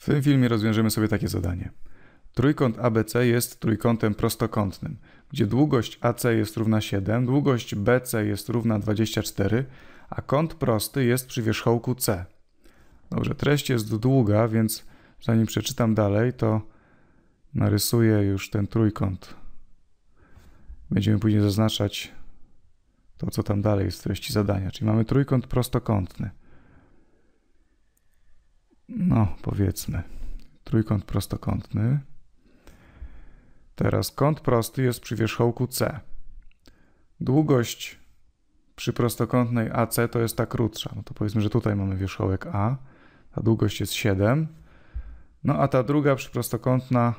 W tym filmie rozwiążemy sobie takie zadanie. Trójkąt ABC jest trójkątem prostokątnym, gdzie długość AC jest równa 7, długość BC jest równa 24, a kąt prosty jest przy wierzchołku C. Dobrze, treść jest długa, więc zanim przeczytam dalej, to narysuję już ten trójkąt. Będziemy później zaznaczać to, co tam dalej jest w treści zadania. Czyli mamy trójkąt prostokątny no powiedzmy, trójkąt prostokątny. Teraz kąt prosty jest przy wierzchołku C. Długość przy prostokątnej AC to jest ta krótsza. No to powiedzmy, że tutaj mamy wierzchołek A. Ta długość jest 7. No a ta druga przyprostokątna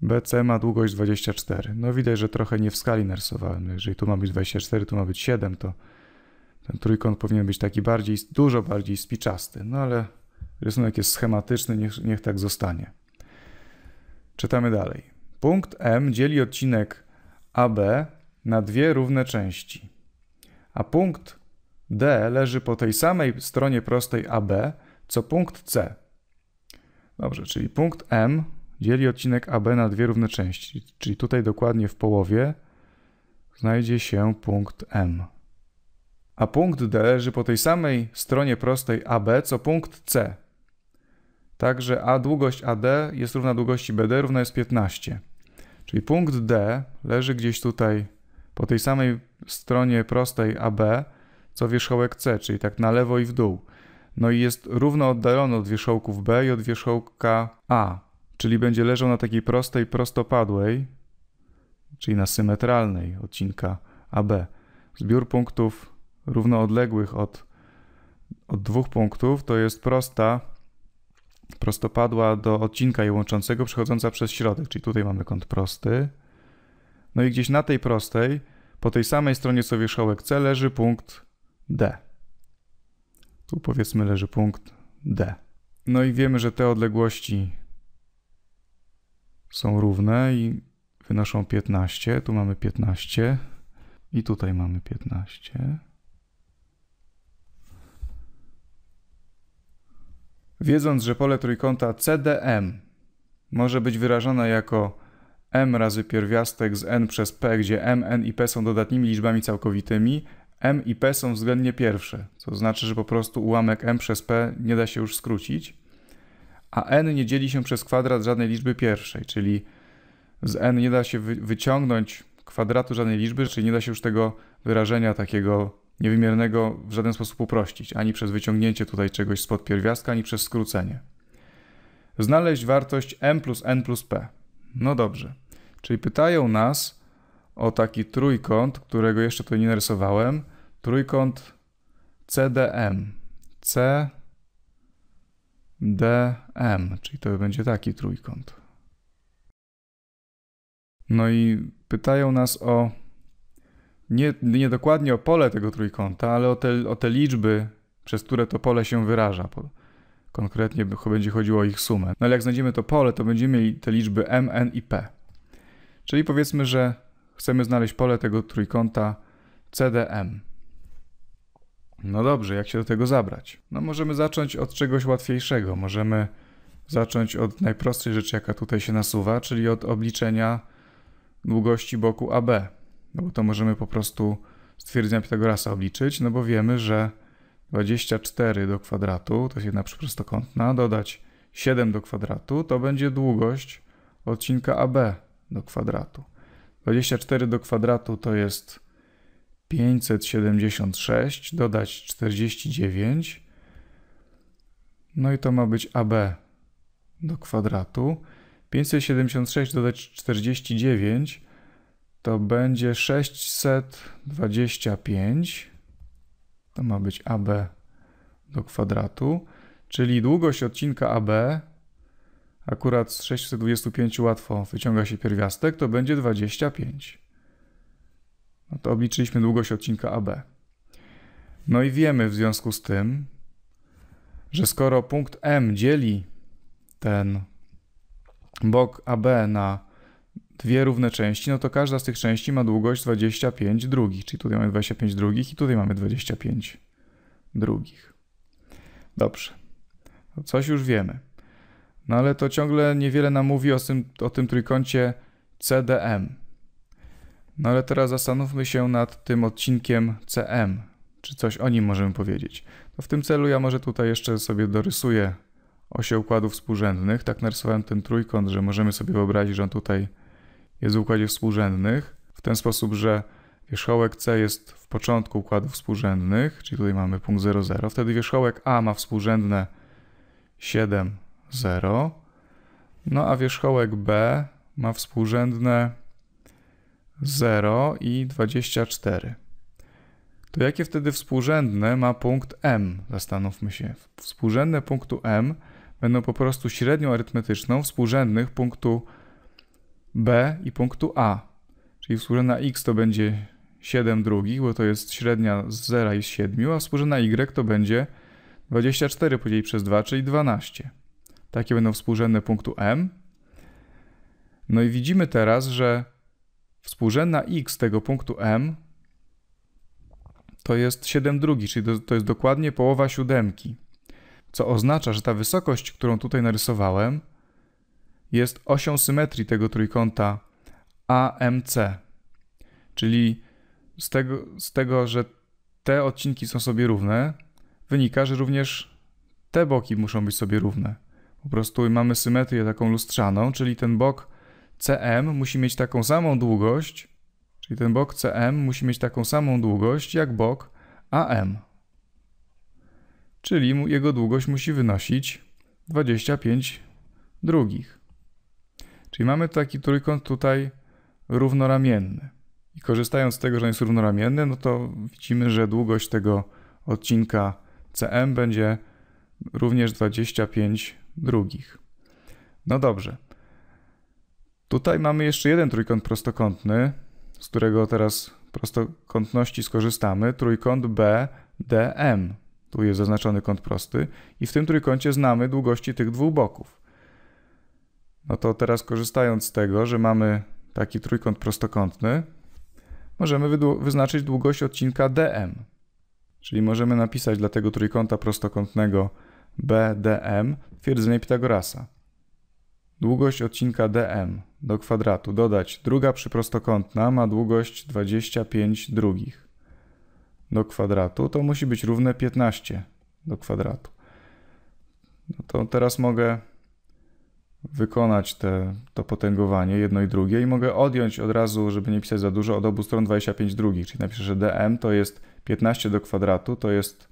BC ma długość 24. No widać, że trochę nie w skali narysowałem. Jeżeli tu ma być 24, tu ma być 7, to ten trójkąt powinien być taki bardziej, dużo bardziej spiczasty. No ale Rysunek jest schematyczny, niech, niech tak zostanie. Czytamy dalej. Punkt M dzieli odcinek AB na dwie równe części, a punkt D leży po tej samej stronie prostej AB, co punkt C. Dobrze, czyli punkt M dzieli odcinek AB na dwie równe części, czyli tutaj dokładnie w połowie znajdzie się punkt M. A punkt D leży po tej samej stronie prostej AB, co punkt C tak, że A długość AD jest równa długości BD, równa jest 15. Czyli punkt D leży gdzieś tutaj po tej samej stronie prostej AB, co wierzchołek C, czyli tak na lewo i w dół. No i jest równo oddalony od wierzchołków B i od wierzchołka A, czyli będzie leżał na takiej prostej prostopadłej, czyli na symetralnej odcinka AB. Zbiór punktów równoodległych od, od dwóch punktów to jest prosta prostopadła do odcinka je łączącego przechodząca przez środek, czyli tutaj mamy kąt prosty. No i gdzieś na tej prostej, po tej samej stronie co wierzchołek C leży punkt D. Tu powiedzmy leży punkt D. No i wiemy, że te odległości są równe i wynoszą 15. Tu mamy 15 i tutaj mamy 15. Wiedząc, że pole trójkąta CDM może być wyrażone jako m razy pierwiastek z n przez p, gdzie m, n i p są dodatnimi liczbami całkowitymi, m i p są względnie pierwsze, co znaczy, że po prostu ułamek m przez p nie da się już skrócić, a n nie dzieli się przez kwadrat żadnej liczby pierwszej, czyli z n nie da się wyciągnąć kwadratu żadnej liczby, czyli nie da się już tego wyrażenia takiego niewymiernego w żaden sposób uprościć, ani przez wyciągnięcie tutaj czegoś spod pierwiastka, ani przez skrócenie. Znaleźć wartość m plus n plus p. No dobrze. Czyli pytają nas o taki trójkąt, którego jeszcze tutaj nie narysowałem. Trójkąt CDM. CDM, czyli to będzie taki trójkąt. No i pytają nas o nie, nie dokładnie o pole tego trójkąta, ale o te, o te liczby, przez które to pole się wyraża. Konkretnie będzie chodziło o ich sumę. No ale jak znajdziemy to pole, to będziemy mieli te liczby m, n i p. Czyli powiedzmy, że chcemy znaleźć pole tego trójkąta CDM. No dobrze, jak się do tego zabrać? No możemy zacząć od czegoś łatwiejszego. Możemy zacząć od najprostszej rzeczy, jaka tutaj się nasuwa, czyli od obliczenia długości boku AB no bo to możemy po prostu stwierdzenia twierdzenia Pitagorasa obliczyć, no bo wiemy, że 24 do kwadratu to jest jedna prostokątna, dodać 7 do kwadratu to będzie długość odcinka AB do kwadratu. 24 do kwadratu to jest 576, dodać 49, no i to ma być AB do kwadratu. 576 dodać 49 to będzie 625. To ma być AB do kwadratu, czyli długość odcinka AB, akurat z 625 łatwo wyciąga się pierwiastek, to będzie 25. No to obliczyliśmy długość odcinka AB. No i wiemy w związku z tym, że skoro punkt M dzieli ten bok AB na dwie równe części, no to każda z tych części ma długość 25 drugich, czyli tutaj mamy 25 drugich i tutaj mamy 25 drugich. Dobrze, no coś już wiemy. No ale to ciągle niewiele nam mówi o tym, o tym trójkącie CDM. No ale teraz zastanówmy się nad tym odcinkiem CM, czy coś o nim możemy powiedzieć. To w tym celu ja może tutaj jeszcze sobie dorysuję osie układów współrzędnych. Tak narysowałem ten trójkąt, że możemy sobie wyobrazić, że on tutaj jest w układzie współrzędnych w ten sposób, że wierzchołek C jest w początku układu współrzędnych, czyli tutaj mamy punkt 0, 0. Wtedy wierzchołek A ma współrzędne 7, 0. No a wierzchołek B ma współrzędne 0 i 24. To jakie wtedy współrzędne ma punkt M? Zastanówmy się. Współrzędne punktu M będą po prostu średnią arytmetyczną współrzędnych punktu B i punktu A. Czyli współrzędna x to będzie 7 drugich, bo to jest średnia z 0 i z 7, a współrzędna y to będzie 24 podzielić przez 2, czyli 12. Takie będą współrzędne punktu M. No i widzimy teraz, że współrzędna x tego punktu M to jest 7 drugi, czyli to, to jest dokładnie połowa siódemki. Co oznacza, że ta wysokość, którą tutaj narysowałem, jest osią symetrii tego trójkąta AMC. Czyli z tego, z tego, że te odcinki są sobie równe, wynika, że również te boki muszą być sobie równe. Po prostu mamy symetrię taką lustrzaną, czyli ten bok CM musi mieć taką samą długość, czyli ten bok CM musi mieć taką samą długość jak bok AM. Czyli jego długość musi wynosić 25 drugich. Czyli mamy taki trójkąt tutaj równoramienny. I korzystając z tego, że on jest równoramienny, no to widzimy, że długość tego odcinka CM będzie również 25 drugich. No dobrze. Tutaj mamy jeszcze jeden trójkąt prostokątny, z którego teraz prostokątności skorzystamy. Trójkąt BDM. Tu jest zaznaczony kąt prosty. I w tym trójkącie znamy długości tych dwóch boków. No to teraz korzystając z tego, że mamy taki trójkąt prostokątny, możemy wyznaczyć długość odcinka DM. Czyli możemy napisać dla tego trójkąta prostokątnego BDM twierdzenie Pitagorasa. Długość odcinka DM do kwadratu dodać druga przyprostokątna ma długość 25 drugich do kwadratu, to musi być równe 15 do kwadratu. No to teraz mogę wykonać te, to potęgowanie, jedno i drugie, i mogę odjąć od razu, żeby nie pisać za dużo, od obu stron 25 drugich, czyli napiszę, że dm to jest 15 do kwadratu, to jest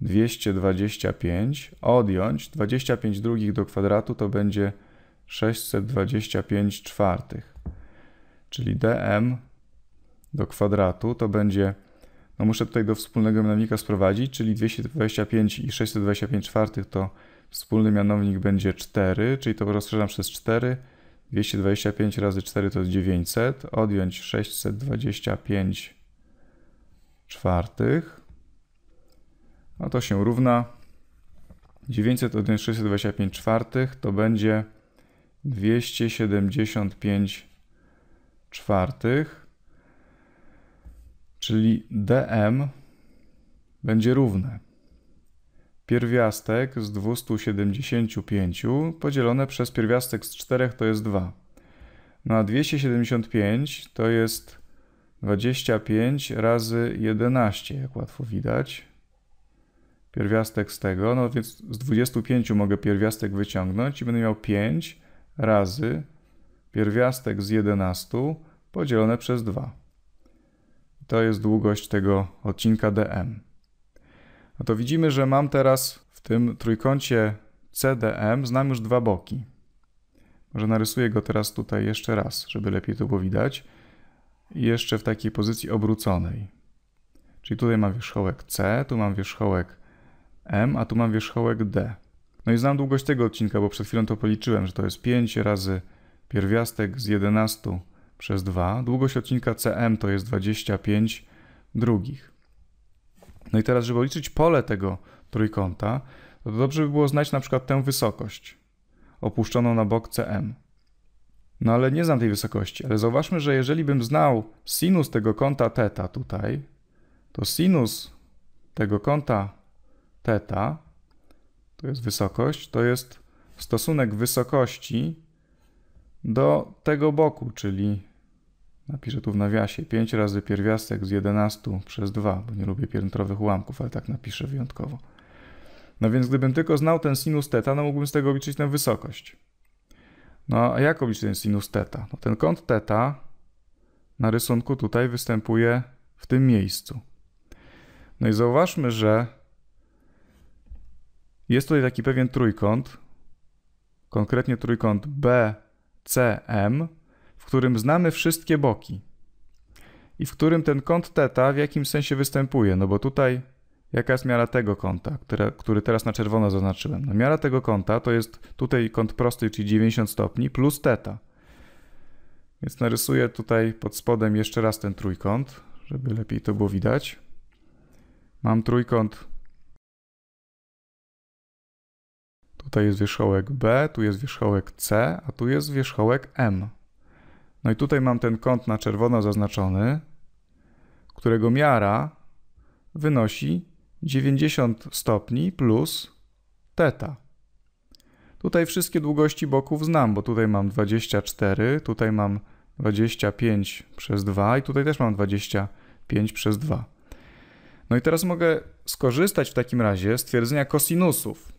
225, odjąć 25 drugich do kwadratu to będzie 625 czwartych, czyli dm do kwadratu to będzie, no muszę tutaj do wspólnego mianownika sprowadzić, czyli 225 i 625 czwartych to Wspólny mianownik będzie 4, czyli to rozszerzam przez 4. 225 razy 4 to jest 900. Odjąć 625 czwartych. No to się równa 900 odjąć 625 czwartych to będzie 275 czwartych, czyli dm będzie równe pierwiastek z 275 podzielone przez pierwiastek z 4 to jest 2. a 275 to jest 25 razy 11, jak łatwo widać. Pierwiastek z tego, no więc z 25 mogę pierwiastek wyciągnąć i będę miał 5 razy pierwiastek z 11 podzielone przez 2. To jest długość tego odcinka dm no to widzimy, że mam teraz w tym trójkącie CDM, znam już dwa boki. Może narysuję go teraz tutaj jeszcze raz, żeby lepiej to było widać. I jeszcze w takiej pozycji obróconej. Czyli tutaj mam wierzchołek C, tu mam wierzchołek M, a tu mam wierzchołek D. No i znam długość tego odcinka, bo przed chwilą to policzyłem, że to jest 5 razy pierwiastek z 11 przez 2. Długość odcinka CM to jest 25 drugich. No i teraz, żeby liczyć pole tego trójkąta, to dobrze by było znać na przykład tę wysokość opuszczoną na bok CM. No ale nie znam tej wysokości, ale zauważmy, że jeżeli bym znał sinus tego kąta θ tutaj, to sinus tego kąta θ, to jest wysokość, to jest stosunek wysokości do tego boku, czyli Napiszę tu w nawiasie 5 razy pierwiastek z 11 przez 2, bo nie lubię piętrowych ułamków, ale tak napiszę wyjątkowo. No więc gdybym tylko znał ten sinus teta, no mógłbym z tego obliczyć tę wysokość. No a jak obliczyć ten sinus teta? No, ten kąt teta na rysunku tutaj występuje w tym miejscu. No i zauważmy, że jest tutaj taki pewien trójkąt, konkretnie trójkąt BCM, którym znamy wszystkie boki i w którym ten kąt θ w jakim sensie występuje, no bo tutaj jaka jest miara tego kąta, które, który teraz na czerwono zaznaczyłem. No miara tego kąta to jest tutaj kąt prosty, czyli 90 stopni, plus θ. Więc narysuję tutaj pod spodem jeszcze raz ten trójkąt, żeby lepiej to było widać. Mam trójkąt. Tutaj jest wierzchołek B, tu jest wierzchołek C, a tu jest wierzchołek M. No i tutaj mam ten kąt na czerwono zaznaczony, którego miara wynosi 90 stopni plus θ. Tutaj wszystkie długości boków znam, bo tutaj mam 24, tutaj mam 25 przez 2 i tutaj też mam 25 przez 2. No i teraz mogę skorzystać w takim razie z twierdzenia kosinusów,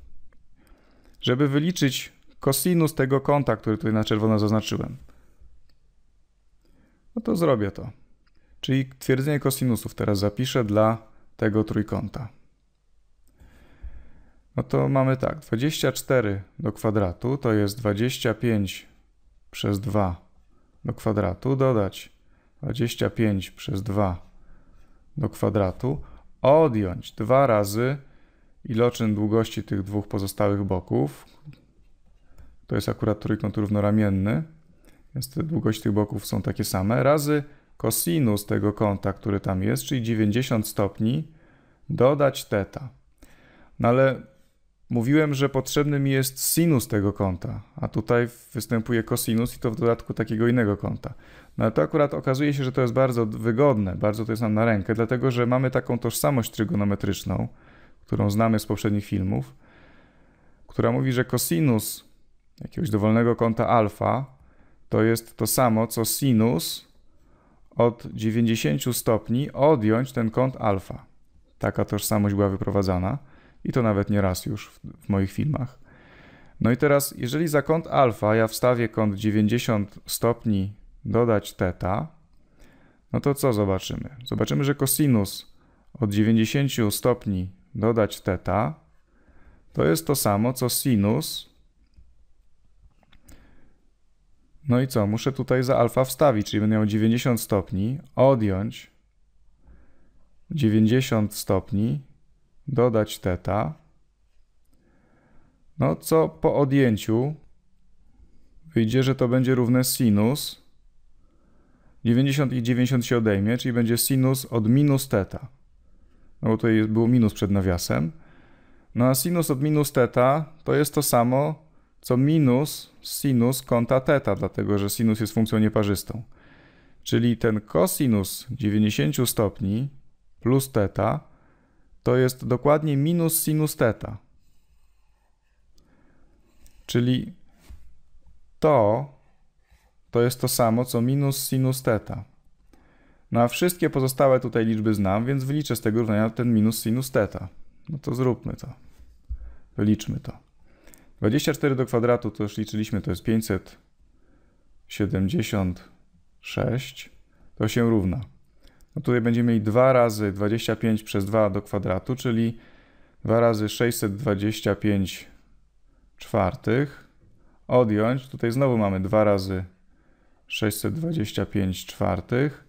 żeby wyliczyć kosinus tego kąta, który tutaj na czerwono zaznaczyłem. No to zrobię to. Czyli twierdzenie kosinusów teraz zapiszę dla tego trójkąta. No to mamy tak, 24 do kwadratu to jest 25 przez 2 do kwadratu, dodać 25 przez 2 do kwadratu, odjąć dwa razy iloczyn długości tych dwóch pozostałych boków, to jest akurat trójkąt równoramienny, więc te długość tych boków są takie same, razy kosinus tego kąta, który tam jest, czyli 90 stopni, dodać theta. No ale mówiłem, że potrzebny mi jest sinus tego kąta, a tutaj występuje kosinus i to w dodatku takiego innego kąta. No ale to akurat okazuje się, że to jest bardzo wygodne, bardzo to jest nam na rękę, dlatego że mamy taką tożsamość trygonometryczną, którą znamy z poprzednich filmów, która mówi, że kosinus jakiegoś dowolnego kąta alfa to jest to samo co sinus od 90 stopni odjąć ten kąt alfa. Taka tożsamość była wyprowadzana i to nawet nie raz już w, w moich filmach. No i teraz, jeżeli za kąt alfa ja wstawię kąt 90 stopni dodać theta no to co zobaczymy? Zobaczymy, że kosinus od 90 stopni dodać theta to jest to samo co sinus No i co? Muszę tutaj za alfa wstawić, czyli będę miał 90 stopni, odjąć 90 stopni, dodać teta. No co po odjęciu wyjdzie, że to będzie równe sinus. 90 i 90 się odejmie, czyli będzie sinus od minus teta. No bo tutaj było minus przed nawiasem. No a sinus od minus teta to jest to samo co minus sinus kąta teta, dlatego że sinus jest funkcją nieparzystą. Czyli ten kosinus 90 stopni plus teta to jest dokładnie minus sinus teta. Czyli to to jest to samo co minus sinus θ. No a wszystkie pozostałe tutaj liczby znam, więc wyliczę z tego równania ten minus sinus teta. No to zróbmy to. Wyliczmy to. 24 do kwadratu to już liczyliśmy, to jest 576. To się równa. No tutaj będziemy mieli 2 razy 25 przez 2 do kwadratu, czyli 2 razy 625 czwartych. Odjąć, tutaj znowu mamy 2 razy 625 czwartych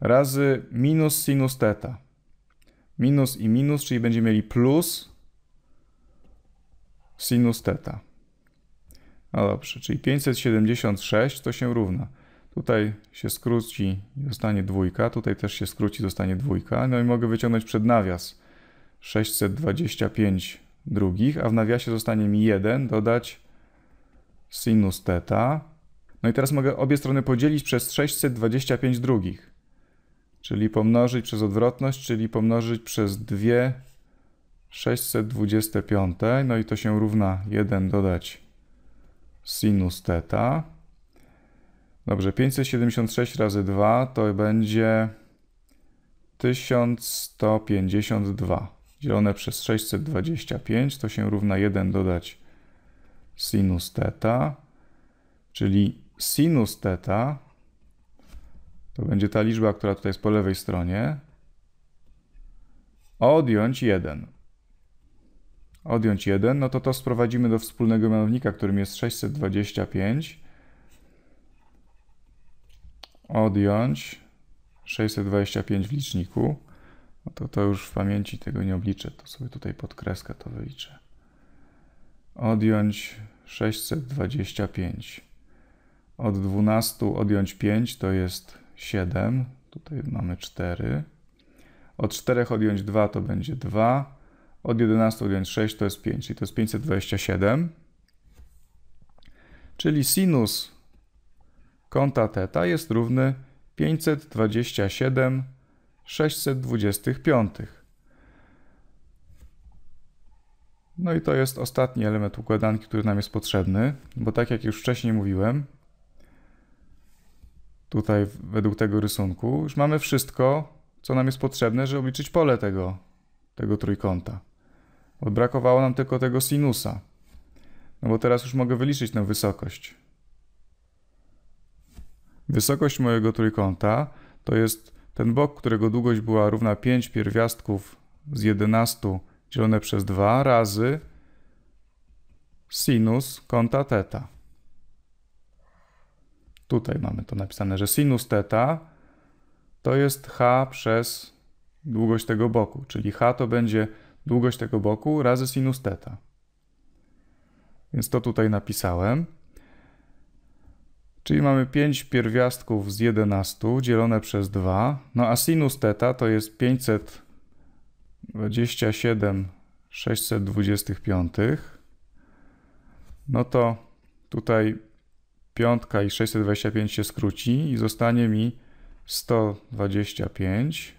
razy minus sinus teta. Minus i minus, czyli będziemy mieli plus sinus teta. No dobrze, czyli 576 to się równa. Tutaj się skróci, i zostanie dwójka, tutaj też się skróci, zostanie dwójka. No i mogę wyciągnąć przed nawias 625 drugich, a w nawiasie zostanie mi 1, dodać sinus teta. No i teraz mogę obie strony podzielić przez 625 drugich, czyli pomnożyć przez odwrotność, czyli pomnożyć przez 2 625, no i to się równa 1 dodać sinus theta. Dobrze, 576 razy 2 to będzie 1152 dzielone przez 625 to się równa 1 dodać sinus theta, czyli sinus theta to będzie ta liczba, która tutaj jest po lewej stronie, odjąć 1 odjąć 1, no to to sprowadzimy do wspólnego mianownika, którym jest 625. Odjąć 625 w liczniku. No to to już w pamięci tego nie obliczę, to sobie tutaj pod kreskę to wyliczę. Odjąć 625. Od 12 odjąć 5 to jest 7. Tutaj mamy 4. Od 4 odjąć 2 to będzie 2. Od 11 odjąć 6 to jest 5, czyli to jest 527. Czyli sinus kąta teta jest równy 527 625. No i to jest ostatni element układanki, który nam jest potrzebny, bo tak jak już wcześniej mówiłem, tutaj według tego rysunku, już mamy wszystko, co nam jest potrzebne, żeby obliczyć pole tego, tego trójkąta brakowało nam tylko tego sinusa. No bo teraz już mogę wyliczyć tę wysokość. Wysokość mojego trójkąta to jest ten bok, którego długość była równa 5 pierwiastków z 11 dzielone przez 2 razy sinus kąta θ. Tutaj mamy to napisane, że sinus θ to jest h przez długość tego boku, czyli h to będzie długość tego boku razy sinus θ. Więc to tutaj napisałem. Czyli mamy 5 pierwiastków z 11 dzielone przez 2. No a sinus θ to jest 527 625. No to tutaj piątka i 625 się skróci i zostanie mi 125.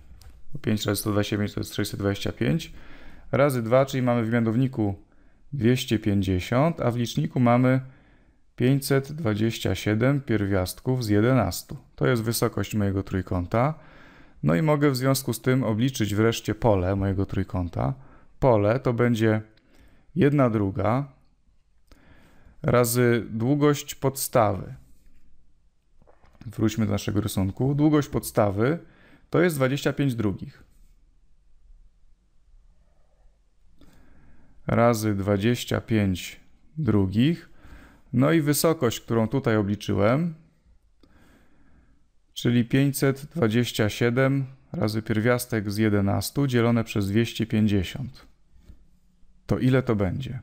5 razy 125 to jest 625 razy 2, czyli mamy w mianowniku 250, a w liczniku mamy 527 pierwiastków z 11. To jest wysokość mojego trójkąta. No i mogę w związku z tym obliczyć wreszcie pole mojego trójkąta. Pole to będzie 1 druga razy długość podstawy. Wróćmy do naszego rysunku. Długość podstawy to jest 25 drugich. razy 25 drugich. No i wysokość, którą tutaj obliczyłem, czyli 527 razy pierwiastek z 11 dzielone przez 250. To ile to będzie?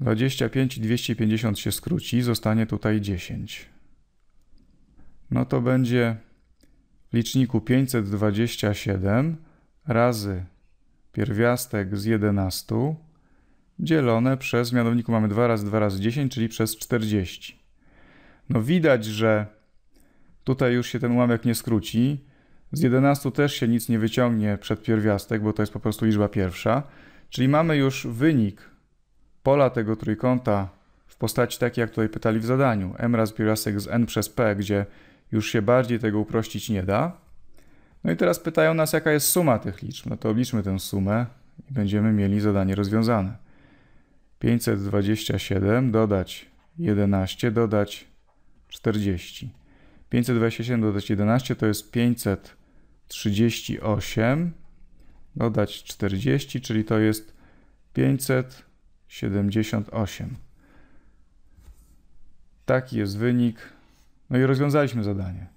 25 i 250 się skróci, zostanie tutaj 10. No to będzie w liczniku 527 razy pierwiastek z 11 dzielone przez, w mianowniku mamy 2 razy 2 razy 10, czyli przez 40. No widać, że tutaj już się ten ułamek nie skróci. Z 11 też się nic nie wyciągnie przed pierwiastek, bo to jest po prostu liczba pierwsza. Czyli mamy już wynik pola tego trójkąta w postaci takiej, jak tutaj pytali w zadaniu. m razy pierwiastek z n przez p, gdzie już się bardziej tego uprościć nie da. No i teraz pytają nas, jaka jest suma tych liczb. No to obliczmy tę sumę i będziemy mieli zadanie rozwiązane. 527 dodać 11 dodać 40. 527 dodać 11 to jest 538 dodać 40, czyli to jest 578. Taki jest wynik. No i rozwiązaliśmy zadanie.